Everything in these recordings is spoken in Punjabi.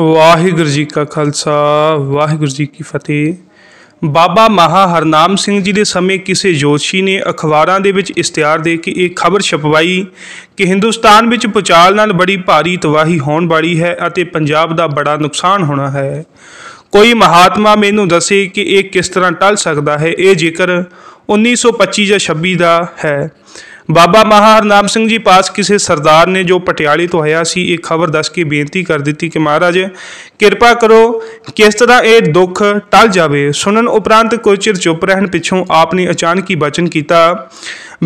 ਵਾਹਿਗੁਰੂ ਜੀ ਕਾ ਖਾਲਸਾ ਵਾਹਿਗੁਰੂ ਜੀ ਕੀ ਫਤਿਹ ਬਾਬਾ ਮਹਾ ਹਰਨਾਮ ਸਿੰਘ ਜੀ ਦੇ ਸਮੇਂ ਕਿਸੇ ਜੋਤਸ਼ੀ ਨੇ ਅਖਬਾਰਾਂ ਦੇ ਵਿੱਚ ਇਸ਼ਤਿਹਾਰ ਦੇ ਕੇ ਇਹ ਖਬਰ ਛਪਵਾਈ ਕਿ ਹਿੰਦੁਸਤਾਨ ਵਿੱਚ ਪੁਚਾਲ ਨਾਲ ਬੜੀ ਭਾਰੀ ਤਬਾਹੀ ਹੋਣ ਵਾਲੀ ਹੈ ਅਤੇ ਪੰਜਾਬ ਦਾ ਬੜਾ ਨੁਕਸਾਨ ਹੋਣਾ ਹੈ ਕੋਈ ਮਹਾਤਮਾ ਮੈਨੂੰ ਦੱਸੇ ਕਿ ਇਹ ਕਿਸ ਤਰ੍ਹਾਂ ਟਲ ਸਕਦਾ ਹੈ ਇਹ ਜ਼ਿਕਰ 1925 ਜਾਂ 26 ਦਾ ਹੈ ਬਾਬਾ ਮਹਾ ਹਰਨਾਮ ਸਿੰਘ ਜੀ ਪਾਸ ਕਿਸੇ ਸਰਦਾਰ ਨੇ ਜੋ ਪਟਿਆਲੀ ਤੋਂ ਆਇਆ ਸੀ ਇਹ ਖਬਰ ਦੱਸ ਕੇ ਬੇਨਤੀ ਕਰ ਦਿੱਤੀ ਕਿ ਮਹਾਰਾਜ ਕਿਰਪਾ ਕਰੋ ਕਿਸ ਤਰ੍ਹਾਂ ਇਹ ਦੁੱਖ ਟਲ ਜਾਵੇ ਸੁਣਨ ਉਪਰੰਤ ਕੁਝ ਚਿਰ ਚੁੱਪ ਰਹਿਣ ਪਿੱਛੋਂ ਆਪ ਨੇ ਅਚਾਨਕ ਹੀ ਬਚਨ ਕੀਤਾ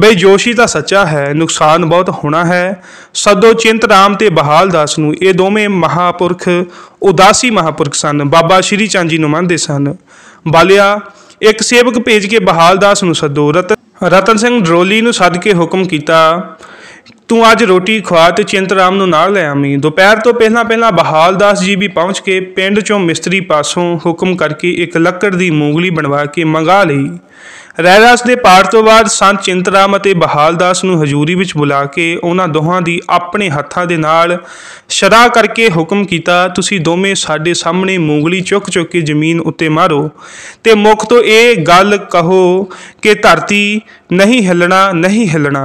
ਬਈ ਜੋਸ਼ੀ ਤਾਂ ਸੱਚਾ ਹੈ ਨੁਕਸਾਨ ਬਹੁਤ ਹੋਣਾ ਹੈ ਸਦੋ ਚਿੰਤ ਰਾਮ ਤੇ ਬਹਾਲ ਦਾਸ ਨੂੰ ਇਹ ਦੋਵੇਂ ਮਹਾਪੁਰਖ ਉਦਾਸੀ ਮਹਾਪੁਰਖ ਸਨ ਬਾਬਾ ਸ਼੍ਰੀ ਚੰਦ ਜੀ ਨੂੰ ਮੰਨਦੇ ਸਨ ਬਾਲਿਆ ਇੱਕ ਸੇਵਕ ਭੇਜ ਕੇ ਬਹਾਲ ਦਾਸ ਨੂੰ ਸਦੋ ਰਤ ਰਤਨ ਸਿੰਘ ਡਰੋਲੀ ਨੂੰ ਸੱਦ ਕੇ ਹੁਕਮ ਕੀਤਾ ਤੂੰ ਅੱਜ ਰੋਟੀ ਖਵਾ ਤੇ ਚਿੰਤਰਾਮ ਨੂੰ ਨਾਲ ਲੈ ਆਵੀਂ ਦੁਪਹਿਰ ਤੋਂ ਪਹਿਲਾਂ ਪਹਿਲਾਂ ਬਹਾਲ ਦਾਸ ਜੀ ਵੀ ਪਹੁੰਚ ਕੇ ਪਿੰਡ ਚੋਂ ਮਿਸਤਰੀ ਪਾਸੋਂ ਹੁਕਮ ਕਰਕੇ ਇੱਕ ਲੱਕੜ ਦੀ ਮੂੰਗਲੀ ਬਣਵਾ ਕੇ ਮੰਗਾ ਲਈ ਰਹਿਰਾਸ ਦੇ ਪਾਠ ਤੋਂ ਬਾਅਦ ਸੰਤ ਚਿੰਤਰਾਮ ਅਤੇ ਬਹਾਲਦਾਸ ਨੂੰ ਹਜ਼ੂਰੀ ਵਿੱਚ ਬੁਲਾ ਕੇ ਉਹਨਾਂ ਦੋਹਾਂ ਦੀ ਆਪਣੇ ਹੱਥਾਂ ਦੇ ਨਾਲ ਸ਼ਰਾ ਕਰਕੇ ਹੁਕਮ ਕੀਤਾ ਤੁਸੀਂ ਦੋਵੇਂ ਸਾਡੇ ਸਾਹਮਣੇ ਮੂੰਗਲੀ ਚੁੱਕ ਚੁੱਕ ਕੇ ਜ਼ਮੀਨ ਉੱਤੇ ਮਾਰੋ ਤੇ ਮੁਖ ਤੋਂ ਇਹ ਗੱਲ ਕਹੋ ਕਿ ਧਰਤੀ ਨਹੀਂ ਹਿੱਲਣਾ ਨਹੀਂ ਹਿੱਲਣਾ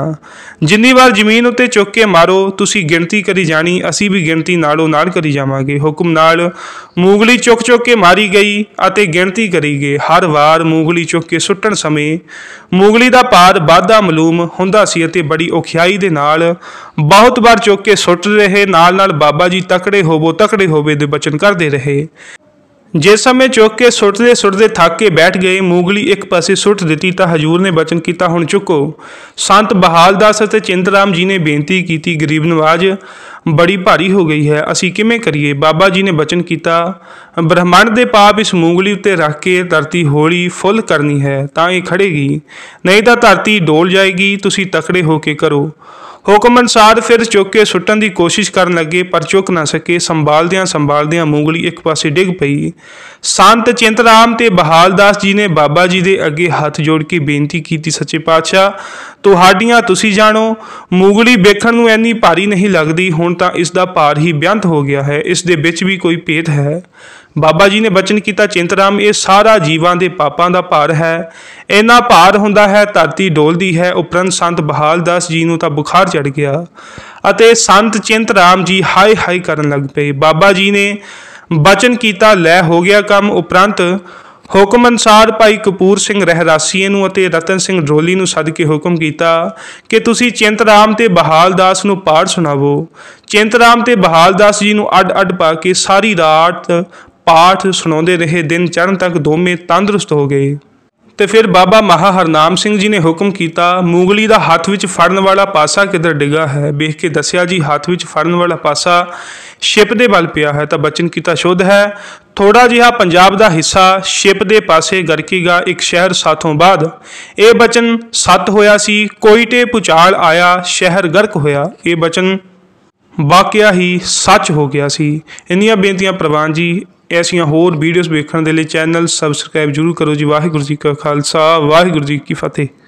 ਜਿੰਨੀ ਵਾਰ ਜ਼ਮੀਨ ਉੱਤੇ ਚੁੱਕ ਕੇ ਮਾਰੋ ਤੁਸੀਂ ਗਿਣਤੀ ਕਰੀ ਜਾਣੀ ਅਸੀਂ ਵੀ ਗਿਣਤੀ ਨਾਲੋਂ ਨਾਲ ਕਰੀ ਜਾਵਾਂਗੇ ਹੁਕਮ ਨਾਲ ਮੂੰਗਲੀ ਚੁੱਕ ਚੁੱਕ ਕੇ ਮਾਰੀ ਗਈ ਅਤੇ ਗਿਣਤੀ ਕਰੀ ਗਈ ਹਰ ਵਾਰ ਮੂੰਗਲੀ ਚੁੱਕ ਕੇ ਸੁੱਟਣ ਸਮੇਂ ਸਮੇਂ ਮੁਗਲੀ ਦਾ ਪਾਦ ਬਾਦਾ ਮਲੂਮ ਹੁੰਦਾ ਸੀ ਅਤੇ ਬੜੀ ਔਖਿਆਈ ਦੇ ਨਾਲ ਬਹੁਤ ਵਾਰ ਚੁੱਕ ਕੇ ਸੁੱਟ ਰਹੇ ਨਾਲ ਨਾਲ ਬਾਬਾ ਜੀ ਤਕੜੇ ਹੋਵੋ ਤਕੜੇ ਹੋਵੇ ਦੇ ਬਚਨ ਕਰਦੇ ਰਹੇ ਜਿਸ ਸਮੇਂ ਚੁੱਕ ਕੇ ਸੁੱਟਦੇ ਸੁੱਟਦੇ ਥੱਕ ਕੇ ਬੈਠ ਗਏ ਮੂਗਲੀ ਇੱਕ ਪਾਸੇ ਸੁੱਟ ਦਿੱਤੀ ਤਾਂ ਹਜੂਰ ਨੇ ਬਚਨ ਕੀਤਾ ਹੁਣ ਚੁੱਕੋ ਸੰਤ ਬਹਾਲ ਦਾਸ ਅਤੇ ਚਿੰਤਰਾਮ ਜੀ ਨੇ ਬੇਨਤੀ ਕੀਤੀ ਗਰੀਬ ਨਵਾਜ ਬੜੀ ਭਾਰੀ ਹੋ ਗਈ ਹੈ ਅਸੀਂ ਕਿਵੇਂ ਕਰੀਏ ਬਾਬਾ ਜੀ ਨੇ ਬਚਨ ਕੀਤਾ ਬ੍ਰਹਮੰਡ ਦੇ ਪਾਪ ਇਸ ਮੂਗਲੀ ਉੱਤੇ ਰੱਖ ਕੇ ਧਰਤੀ ਹੋਲੀ ਫੁੱਲ ਕਰਨੀ ਹੈ ਤਾਂ ਇਹ ਖੜੇਗੀ ਨਹੀਂ ਤਾਂ ਧਰਤੀ ਡੋਲ ਜਾਏਗੀ ਤੁਸੀਂ ਤਕੜੇ ਹੋ ਕੇ ਕਰੋ ਹੁਕਮ ਅਨਸਾਰ ਫਿਰ ਚੁੱਕ ਕੇ ਸੁੱਟਣ ਦੀ ਕੋਸ਼ਿਸ਼ ਕਰਨ ਲੱਗੇ ਪਰ ਚੁੱਕ ਨਾ ਸਕੇ ਸੰਭਾਲਦਿਆਂ ਸੰਭਾਲਦਿਆਂ ਮੂੰਗਲੀ ਇੱਕ ਪਾਸੇ ਡਿੱਗ ਪਈ ਸੰਤ ਚਿੰਤਰਾਮ ਤੇ ਬਹਾਲਦਾਸ ਜੀ ਨੇ ਬਾਬਾ ਜੀ ਦੇ ਅੱਗੇ ਹੱਥ ਜੋੜ ਕੇ ਬੇਨਤੀ ਕੀਤੀ ਸੱਚੇ ਪਾਤਸ਼ਾਹ ਤੁਹਾਡੀਆਂ ਤੁਸੀਂ ਜਾਣੋ ਮੂਗਲੀ ਵੇਖਣ ਨੂੰ ਐਨੀ ਭਾਰੀ ਨਹੀਂ ਲੱਗਦੀ ਹੁਣ ਤਾਂ ਇਸ ਦਾ ਭਾਰ ਹੀ ਬਿਆੰਤ ਹੋ ਗਿਆ ਹੈ ਇਸ ਦੇ ਵਿੱਚ ਵੀ ਕੋਈ ਪੇਤ ਹੈ ਬਾਬਾ ਜੀ ਨੇ ਬਚਨ ਕੀਤਾ ਚਿੰਤਰਾਮ ਇਹ ਸਾਰਾ ਜੀਵਾਂ ਦੇ ਪਾਪਾਂ ਦਾ ਭਾਰ ਹੈ ਇੰਨਾ ਭਾਰ ਹੁੰਦਾ ਹੈ ਧਰਤੀ ਡੋਲਦੀ ਹੈ ਉਪਰੰਤ ਸੰਤ ਬਹਾਲ ਦਾਸ ਜੀ ਨੂੰ ਤਾਂ ਬੁਖਾਰ ਚੜ ਗਿਆ ਅਤੇ ਸੰਤ ਚਿੰਤਰਾਮ ਜੀ ਹਾਈ ਹਾਈ ਕਰਨ ਲੱਗ ਪਏ ਬਾਬਾ ਜੀ ਨੇ ਬਚਨ ਕੀਤਾ ਲੈ ਹੋ ਗਿਆ ਕੰਮ ਉਪਰੰਤ ਹੁਕਮ ਅਨਸਾਰ ਭਾਈ ਕਪੂਰ ਸਿੰਘ ਰਹਿਰਾਸੀਏ ਨੂੰ ਅਤੇ ਰਤਨ ਸਿੰਘ ਡੋਲੀ ਨੂੰ ਸੱਦ ਕੇ ਹੁਕਮ ਕੀਤਾ ਕਿ ਤੁਸੀਂ ਚਿੰਤਰਾਮ ਤੇ ਬਹਾਲ ਦਾਸ ਨੂੰ ਪਾਠ ਸੁਣਾਵੋ ਚਿੰਤਰਾਮ ਤੇ ਬਹਾਲ ਦਾਸ ਜੀ ਨੂੰ ਅੱਡ-ਅੱਡ ਪਾ ਕੇ ਸਾਰੀ ਰਾਤ ਪਾਠ ਸੁਣਾਉਂਦੇ ਰਹੇ ਦਿਨ ਚੜ੍ਹਨ ਤੱਕ ਦੋਵੇਂ ਤੰਦਰੁਸਤ ਹੋ ਗਏ ਤੇ ਫਿਰ ਬਾਬਾ ਮਹਾ ਹਰਨਾਮ ਸਿੰਘ ਜੀ ਨੇ ਹੁਕਮ ਕੀਤਾ ਮੂਗਲੀ ਦਾ ਹੱਥ ਵਿੱਚ ਫੜਨ ਵਾਲਾ ਪਾਸਾ ਕਿੱਧਰ ਡਿਗਾ ਹੈ ਵੇਖ ਕੇ ਦੱਸਿਆ ਜੀ ਹੱਥ ਵਿੱਚ ਫੜਨ ਵਾਲਾ ਪਾਸਾ ਸ਼ਿਪ ਦੇ ਬਲ ਪਿਆ ਹੈ ਤਾਂ ਬਚਨ ਕੀਤਾ ਸ਼ੁੱਧ ਹੈ ਥੋੜਾ ਜਿਹਾ ਪੰਜਾਬ ਦਾ ਹਿੱਸਾ ਸ਼ਿਪ ਦੇ ਪਾਸੇ ਗਰਕੀਗਾ ਇੱਕ ਸ਼ਹਿਰ ਸਾਥੋਂ ਬਾਅਦ ਇਹ ਬਚਨ ਸੱਤ ਹੋਇਆ ਸੀ ਕੋਈਟੇ ਪੁਚਾਲ ਆਇਆ ਸ਼ਹਿਰ ਗਰਕ ਹੋਇਆ ਇਹ ਬਚਨ ਵਾਕਿਆ ਹੀ ਸੱਚ ਹੋ ਗਿਆ ਸੀ ਇੰਨੀਆਂ ਬੇਨਤੀਆਂ ਪ੍ਰਵਾਨ ਜੀ ਐਸੀਆਂ ਹੋਰ ਵੀਡੀਓਜ਼ ਵੇਖਣ ਦੇ ਲਈ ਚੈਨਲ ਸਬਸਕ੍ਰਾਈਬ ਜਰੂਰ ਕਰੋ ਜੀ ਵਾਹਿਗੁਰੂ ਜੀ ਕਾ ਖਾਲਸਾ ਵਾਹਿਗੁਰੂ ਜੀ ਕੀ ਫਤਿਹ